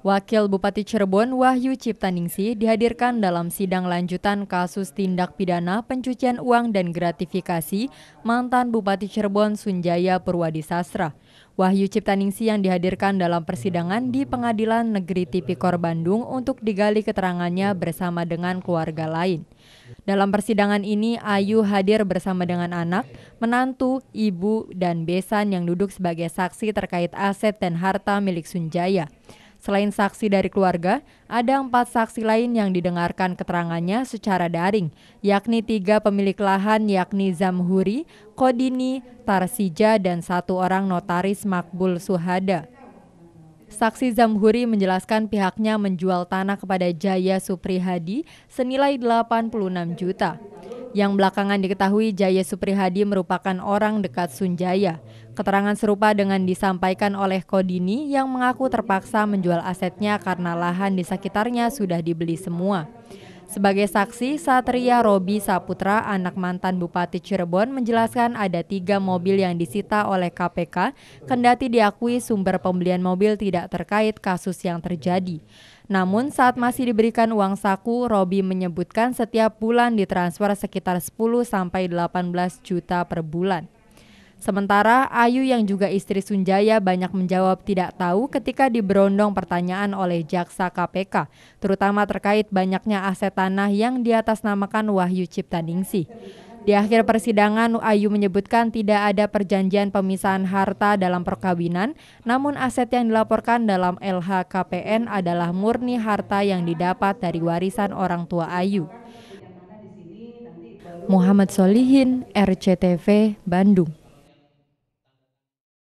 Wakil Bupati Cirebon Wahyu Ciptaningsi dihadirkan dalam sidang lanjutan kasus tindak pidana pencucian uang dan gratifikasi mantan Bupati Cirebon Sunjaya Purwadi Sastra. Wahyu Ciptaningsi yang dihadirkan dalam persidangan di Pengadilan Negeri Tipikor Bandung untuk digali keterangannya bersama dengan keluarga lain. Dalam persidangan ini, Ayu hadir bersama dengan anak, menantu, ibu, dan besan yang duduk sebagai saksi terkait aset dan harta milik Sunjaya. Selain saksi dari keluarga, ada empat saksi lain yang didengarkan keterangannya secara daring, yakni tiga pemilik lahan yakni Zamhuri, Kodini, Tarsija, dan satu orang notaris Makbul Suhada. Saksi Zamhuri menjelaskan pihaknya menjual tanah kepada Jaya Suprihadi senilai 86 juta yang belakangan diketahui Jaya Suprihadi merupakan orang dekat Sunjaya. Keterangan serupa dengan disampaikan oleh Kodini yang mengaku terpaksa menjual asetnya karena lahan di sekitarnya sudah dibeli semua. Sebagai saksi, Satria Robi Saputra, anak mantan Bupati Cirebon, menjelaskan ada tiga mobil yang disita oleh KPK, kendati diakui sumber pembelian mobil tidak terkait kasus yang terjadi. Namun, saat masih diberikan uang saku, Robi menyebutkan setiap bulan ditransfer sekitar 10-18 juta per bulan. Sementara Ayu yang juga istri Sunjaya banyak menjawab tidak tahu ketika diberondong pertanyaan oleh jaksa KPK, terutama terkait banyaknya aset tanah yang diatasnamakan Wahyu Cipta Ningsih. Di akhir persidangan, Ayu menyebutkan tidak ada perjanjian pemisahan harta dalam perkawinan, namun aset yang dilaporkan dalam LHKPN adalah murni harta yang didapat dari warisan orang tua Ayu. Muhammad Solihin, RCTV, Bandung.